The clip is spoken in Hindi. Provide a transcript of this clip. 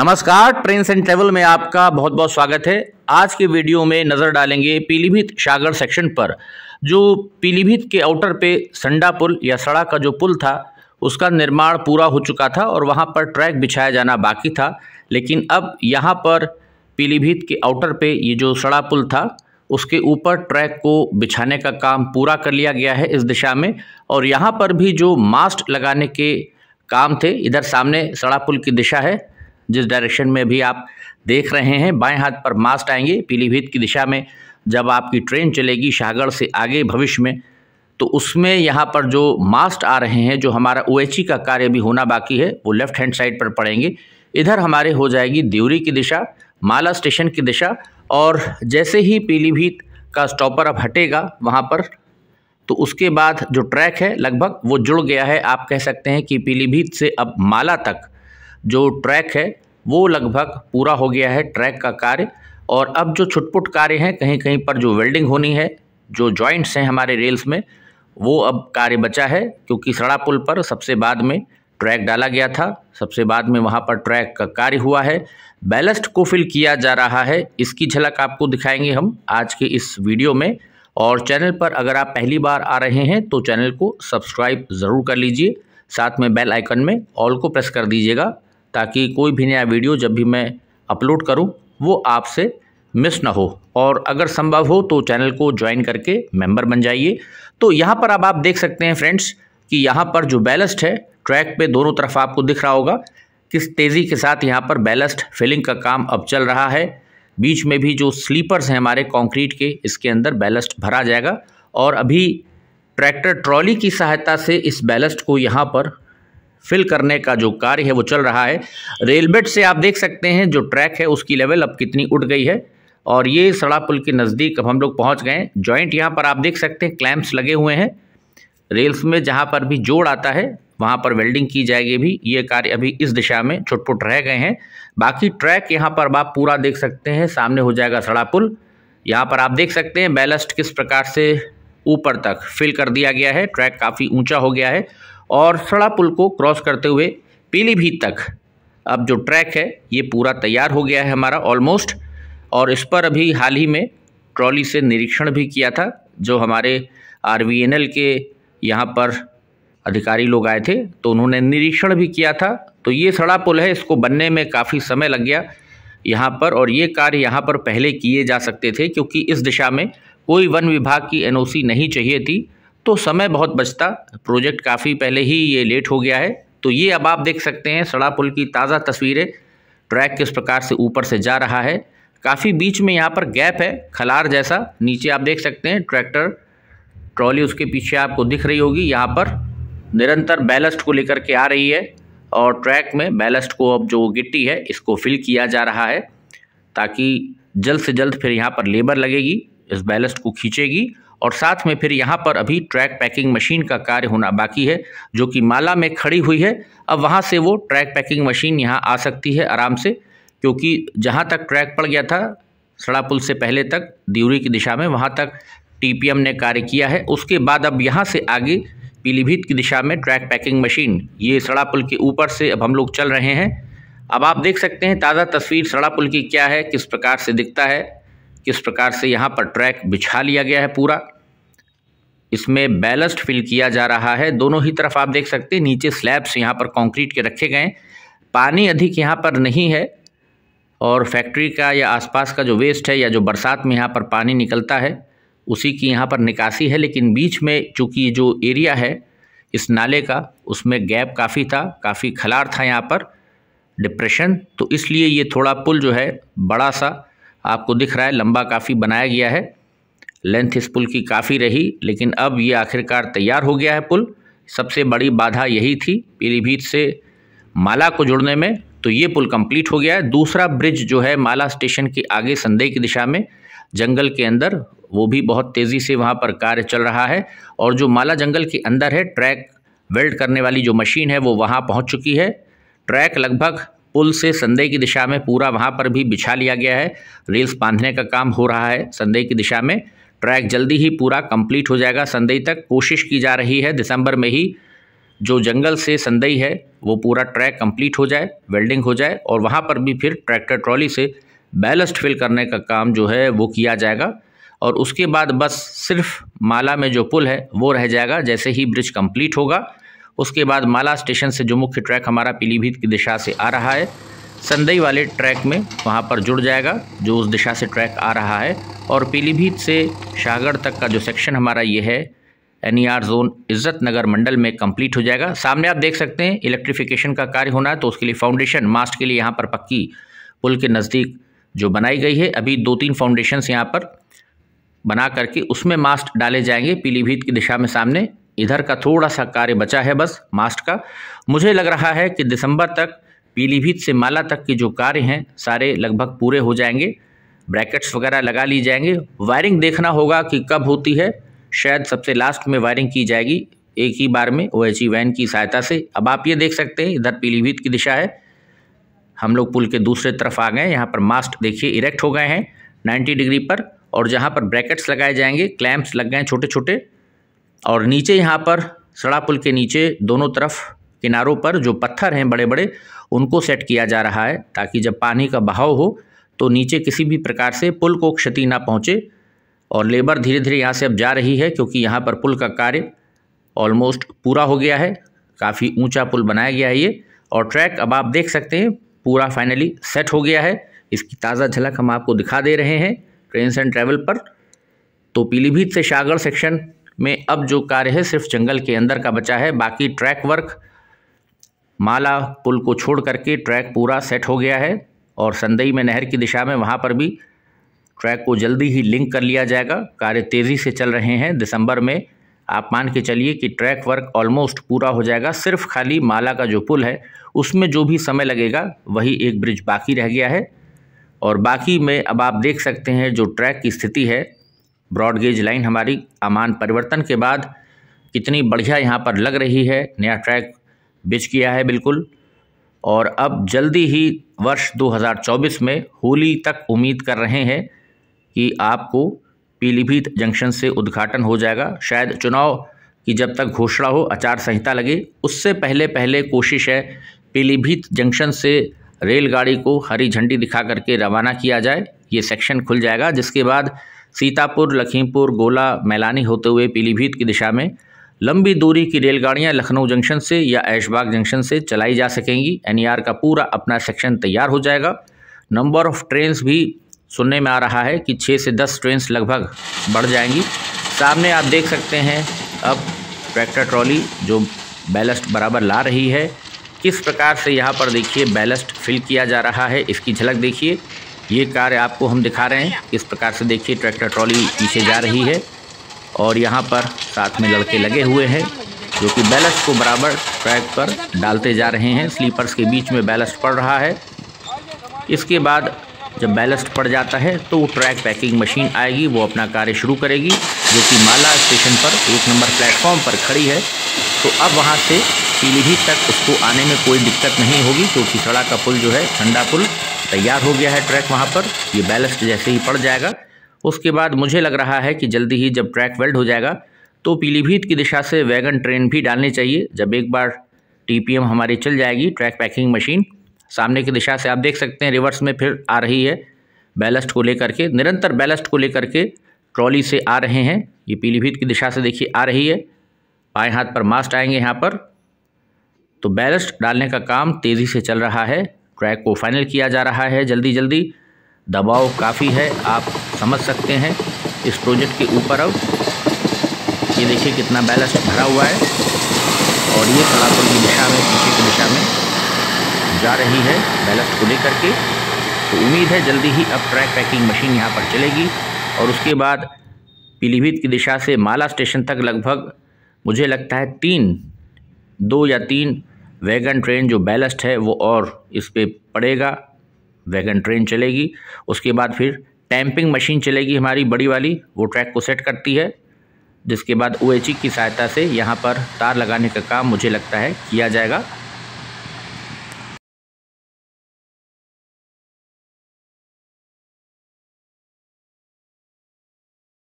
नमस्कार ट्रेन एंड ट्रेवल में आपका बहुत बहुत स्वागत है आज के वीडियो में नज़र डालेंगे पीलीभीत सागर सेक्शन पर जो पीलीभीत के आउटर पे संडा पुल या सड़ा का जो पुल था उसका निर्माण पूरा हो चुका था और वहाँ पर ट्रैक बिछाया जाना बाकी था लेकिन अब यहाँ पर पीलीभीत के आउटर पे ये जो सड़ा पुल था उसके ऊपर ट्रैक को बिछाने का काम पूरा कर लिया गया है इस दिशा में और यहाँ पर भी जो मास्ट लगाने के काम थे इधर सामने सड़ा पुल की दिशा है जिस डायरेक्शन में भी आप देख रहे हैं बाएं हाथ पर मास्ट आएंगे पीलीभीत की दिशा में जब आपकी ट्रेन चलेगी शाहगढ़ से आगे भविष्य में तो उसमें यहाँ पर जो मास्ट आ रहे हैं जो हमारा ओ e का कार्य भी होना बाकी है वो लेफ्ट हैंड साइड पर पड़ेंगे इधर हमारे हो जाएगी देवरी की दिशा माला स्टेशन की दिशा और जैसे ही पीलीभीत का स्टॉपर अब हटेगा वहाँ पर तो उसके बाद जो ट्रैक है लगभग वो जुड़ गया है आप कह सकते हैं कि पीलीभीत से अब माला तक जो ट्रैक है वो लगभग पूरा हो गया है ट्रैक का कार्य और अब जो छुटपुट कार्य हैं कहीं कहीं पर जो वेल्डिंग होनी है जो जॉइंट्स हैं हमारे रेल्स में वो अब कार्य बचा है क्योंकि सड़ा पुल पर सबसे बाद में ट्रैक डाला गया था सबसे बाद में वहाँ पर ट्रैक का कार्य हुआ है बैलस्ट को फिल किया जा रहा है इसकी झलक आपको दिखाएंगे हम आज के इस वीडियो में और चैनल पर अगर आप पहली बार आ रहे हैं तो चैनल को सब्सक्राइब ज़रूर कर लीजिए साथ में बेल आइकन में ऑल को प्रेस कर दीजिएगा ताकि कोई भी नया वीडियो जब भी मैं अपलोड करूँ वो आपसे मिस ना हो और अगर संभव हो तो चैनल को ज्वाइन करके मेंबर बन जाइए तो यहाँ पर अब आप देख सकते हैं फ्रेंड्स कि यहाँ पर जो बैलस्ट है ट्रैक पे दोनों तरफ आपको दिख रहा होगा किस तेज़ी के साथ यहाँ पर बैलस्ट फिलिंग का काम अब चल रहा है बीच में भी जो स्लीपर्स हैं हमारे कंक्रीट के इसके अंदर बैलस्ट भरा जाएगा और अभी ट्रैक्टर ट्रॉली की सहायता से इस बैलस्ट को यहाँ पर फिल करने का जो कार्य है वो चल रहा है रेलबेड से आप देख सकते हैं जो ट्रैक है उसकी लेवल अब कितनी उठ गई है और ये सड़ा पुल के नज़दीक अब हम लोग पहुँच गए जॉइंट यहाँ पर आप देख सकते हैं क्लैम्प्स लगे हुए हैं रेल्स में जहाँ पर भी जोड़ आता है वहाँ पर वेल्डिंग की जाएगी भी ये कार्य अभी इस दिशा में छुटपुट रह गए हैं बाकी ट्रैक यहाँ पर आप पूरा देख सकते हैं सामने हो जाएगा सड़ा पुल यहाँ पर आप देख सकते हैं बैलस्ट किस प्रकार से ऊपर तक फिल कर दिया गया है ट्रैक काफ़ी ऊंचा हो गया है और सड़ा पुल को क्रॉस करते हुए पीलीभीत तक अब जो ट्रैक है ये पूरा तैयार हो गया है हमारा ऑलमोस्ट और इस पर अभी हाल ही में ट्रॉली से निरीक्षण भी किया था जो हमारे आर के यहाँ पर अधिकारी लोग आए थे तो उन्होंने निरीक्षण भी किया था तो ये सड़ा पुल है इसको बनने में काफ़ी समय लग गया यहाँ पर और ये कार्य यहाँ पर पहले किए जा सकते थे क्योंकि इस दिशा में कोई वन विभाग की एनओसी नहीं चाहिए थी तो समय बहुत बचता प्रोजेक्ट काफ़ी पहले ही ये लेट हो गया है तो ये अब आप देख सकते हैं सड़ा पुल की ताज़ा तस्वीरें ट्रैक किस प्रकार से ऊपर से जा रहा है काफ़ी बीच में यहाँ पर गैप है खलार जैसा नीचे आप देख सकते हैं ट्रैक्टर ट्रॉली उसके पीछे आपको दिख रही होगी यहाँ पर निरंतर बैलस्ट को लेकर के आ रही है और ट्रैक में बैलस्ट को अब जो गिट्टी है इसको फिल किया जा रहा है ताकि जल्द से जल्द फिर यहाँ पर लेबर लगेगी इस बैलस्ट को खींचेगी और साथ में फिर यहाँ पर अभी ट्रैक पैकिंग मशीन का कार्य होना बाकी है जो कि माला में खड़ी हुई है अब वहाँ से वो ट्रैक पैकिंग मशीन यहाँ आ सकती है आराम से क्योंकि जहाँ तक ट्रैक पड़ गया था सड़ा पुल से पहले तक दीवरी की दिशा में वहाँ तक टी ने कार्य किया है उसके बाद अब यहाँ से आगे पीलीभीत की दिशा में ट्रैक पैकिंग मशीन ये सड़ा पुल के ऊपर से अब हम लोग चल रहे हैं अब आप देख सकते हैं ताज़ा तस्वीर सड़ा पुल की क्या है किस प्रकार से दिखता है किस प्रकार से यहाँ पर ट्रैक बिछा लिया गया है पूरा इसमें बैलस्ट फिल किया जा रहा है दोनों ही तरफ आप देख सकते हैं नीचे स्लैब्स यहाँ पर कंक्रीट के रखे गए पानी अधिक यहाँ पर नहीं है और फैक्ट्री का या आसपास का जो वेस्ट है या जो बरसात में यहाँ पर पानी निकलता है उसी की यहाँ पर निकासी है लेकिन बीच में चूँकि जो एरिया है इस नाले का उसमें गैप काफ़ी था काफ़ी खलार था यहाँ पर डिप्रेशन तो इसलिए ये थोड़ा पुल जो है बड़ा सा आपको दिख रहा है लंबा काफ़ी बनाया गया है लेंथ इस पुल की काफ़ी रही लेकिन अब ये आखिरकार तैयार हो गया है पुल सबसे बड़ी बाधा यही थी पीलीभीत से माला को जुड़ने में तो ये पुल कंप्लीट हो गया है दूसरा ब्रिज जो है माला स्टेशन के आगे संदेह की दिशा में जंगल के अंदर वो भी बहुत तेज़ी से वहाँ पर कार्य चल रहा है और जो माला जंगल के अंदर है ट्रैक वेल्ड करने वाली जो मशीन है वो वहाँ पहुँच चुकी है ट्रैक लगभग पुल से संदेह की दिशा में पूरा वहाँ पर भी बिछा लिया गया है रेल्स बांधने का काम हो रहा है संदेह की दिशा में ट्रैक जल्दी ही पूरा कंप्लीट हो जाएगा संदेह तक कोशिश की जा रही है दिसंबर में ही जो जंगल से संदेही है वो पूरा ट्रैक कंप्लीट हो जाए वेल्डिंग हो जाए और वहाँ पर भी फिर ट्रैक्टर ट्रॉली से बैलस्ट फिल करने का काम जो है वो किया जाएगा और उसके बाद बस सिर्फ माला में जो पुल है वो रह जाएगा जैसे ही ब्रिज कंप्लीट होगा उसके बाद माला स्टेशन से जो मुख्य ट्रैक हमारा पीलीभीत की दिशा से आ रहा है संदई वाले ट्रैक में वहाँ पर जुड़ जाएगा जो उस दिशा से ट्रैक आ रहा है और पीलीभीत से शाहगढ़ तक का जो सेक्शन हमारा ये है एन जोन इज्जत नगर मंडल में कंप्लीट हो जाएगा सामने आप देख सकते हैं इलेक्ट्रिफिकेशन का कार्य होना है तो उसके लिए फाउंडेशन मास्ट के लिए यहाँ पर पक्की पुल के नज़दीक जो बनाई गई है अभी दो तीन फाउंडेशन यहाँ पर बना करके उसमें मास्ट डाले जाएंगे पीलीभीत की दिशा में सामने इधर का थोड़ा सा कार्य बचा है बस मास्ट का मुझे लग रहा है कि दिसंबर तक पीलीभीत से माला तक के जो कार्य हैं सारे लगभग पूरे हो जाएंगे ब्रैकेट्स वगैरह लगा ली जाएंगे वायरिंग देखना होगा कि कब होती है शायद सबसे लास्ट में वायरिंग की जाएगी एक ही बार में ओ एच वैन की सहायता से अब आप ये देख सकते हैं इधर पीलीभीत की दिशा है हम लोग पुल के दूसरे तरफ आ गए यहाँ पर मास्ट देखिए इरेक्ट हो गए हैं 90 डिग्री पर और जहाँ पर ब्रैकेट्स लगाए जाएंगे क्लैंप्स लग गए छोटे छोटे और नीचे यहाँ पर सड़ा पुल के नीचे दोनों तरफ किनारों पर जो पत्थर हैं बड़े बड़े उनको सेट किया जा रहा है ताकि जब पानी का बहाव हो तो नीचे किसी भी प्रकार से पुल को क्षति ना पहुँचे और लेबर धीरे धीरे यहाँ से अब जा रही है क्योंकि यहाँ पर पुल का कार्य ऑलमोस्ट पूरा हो गया है काफ़ी ऊंचा पुल बनाया गया है ये और ट्रैक अब आप देख सकते हैं पूरा फाइनली सेट हो गया है इसकी ताज़ा झलक हम आपको दिखा दे रहे हैं ट्रेन एंड ट्रैवल पर तो पीलीभीत से सागर सेक्शन में अब जो कार्य है सिर्फ जंगल के अंदर का बचा है बाकी ट्रैक वर्क माला पुल को छोड़ करके ट्रैक पूरा सेट हो गया है और संदई में नहर की दिशा में वहाँ पर भी ट्रैक को जल्दी ही लिंक कर लिया जाएगा कार्य तेज़ी से चल रहे हैं दिसंबर में आप मान के चलिए कि ट्रैक वर्क ऑलमोस्ट पूरा हो जाएगा सिर्फ खाली माला का जो पुल है उसमें जो भी समय लगेगा वही एक ब्रिज बाकी रह गया है और बाकी में अब आप देख सकते हैं जो ट्रैक की स्थिति है ब्रॉडगेज लाइन हमारी अमान परिवर्तन के बाद कितनी बढ़िया यहाँ पर लग रही है नया ट्रैक बिच किया है बिल्कुल और अब जल्दी ही वर्ष 2024 में होली तक उम्मीद कर रहे हैं कि आपको पीलीभीत जंक्शन से उद्घाटन हो जाएगा शायद चुनाव की जब तक घोषणा हो आचार संहिता लगे उससे पहले पहले कोशिश है पीलीभीत जंक्शन से रेलगाड़ी को हरी झंडी दिखा करके रवाना किया जाए ये सेक्शन खुल जाएगा जिसके बाद सीतापुर लखीमपुर गोला मैलानी होते हुए पीलीभीत की दिशा में लंबी दूरी की रेलगाड़ियां लखनऊ जंक्शन से या ऐशबाग जंक्शन से चलाई जा सकेंगी एनईआर का पूरा अपना सेक्शन तैयार हो जाएगा नंबर ऑफ ट्रेन्स भी सुनने में आ रहा है कि छः से दस ट्रेन्स लगभग बढ़ जाएंगी सामने आप देख सकते हैं अब ट्रैक्टर ट्रॉली जो बैलस्ट बराबर ला रही है किस प्रकार से यहाँ पर देखिए बैलस्ट फिल किया जा रहा है इसकी झलक देखिए ये कार्य आपको हम दिखा रहे हैं इस प्रकार से देखिए ट्रैक्टर ट्रॉली पीछे जा रही है और यहाँ पर साथ में लड़के लगे हुए हैं जो कि बैलस्ट को बराबर ट्रैक पर डालते जा रहे हैं स्लीपर्स के बीच में बैलस्ट पड़ रहा है इसके बाद जब बैलस्ट पड़ जाता है तो वो ट्रैक पैकिंग मशीन आएगी वो अपना कार्य शुरू करेगी जो कि माला स्टेशन पर एक नंबर प्लेटफॉर्म पर खड़ी है तो अब वहाँ से पीलीभीत तक उसको आने में कोई दिक्कत नहीं होगी क्योंकि सड़ा का पुल जो है ठंडा पुल तैयार हो गया है ट्रैक वहाँ पर ये बैलेस्ट जैसे ही पड़ जाएगा उसके बाद मुझे लग रहा है कि जल्दी ही जब ट्रैक वेल्ड हो जाएगा तो पीलीभीत की दिशा से वैगन ट्रेन भी डालनी चाहिए जब एक बार टीपीएम हमारी चल जाएगी ट्रैक पैकिंग मशीन सामने की दिशा से आप देख सकते हैं रिवर्स में फिर आ रही है बैलस्ट को लेकर के निरंतर बैलस्ट को लेकर के ट्रॉली से आ रहे हैं ये पीलीभीत की दिशा से देखिए आ रही है बाएँ हाथ पर मास्ट आएंगे यहाँ पर तो बैलस्ट डालने का काम तेज़ी से चल रहा है ट्रैक को फाइनल किया जा रहा है जल्दी जल्दी दबाव काफ़ी है आप समझ सकते हैं इस प्रोजेक्ट के ऊपर अब ये देखिए कितना बैलेंस भरा हुआ है और ये कलापुर की दिशा में पीछे की दिशा में जा रही है बैलेंस को लेकर के तो उम्मीद है जल्दी ही अब ट्रैक पैकिंग मशीन यहाँ पर चलेगी और उसके बाद पीलीभीत की दिशा से माला स्टेशन तक लगभग मुझे लगता है तीन दो या तीन वैगन ट्रेन जो बैलस्ट है वो और इस पर पड़ेगा वैगन ट्रेन चलेगी उसके बाद फिर टैंपिंग मशीन चलेगी हमारी बड़ी वाली वो ट्रैक को सेट करती है जिसके बाद ओ की सहायता से यहाँ पर तार लगाने का काम मुझे लगता है किया जाएगा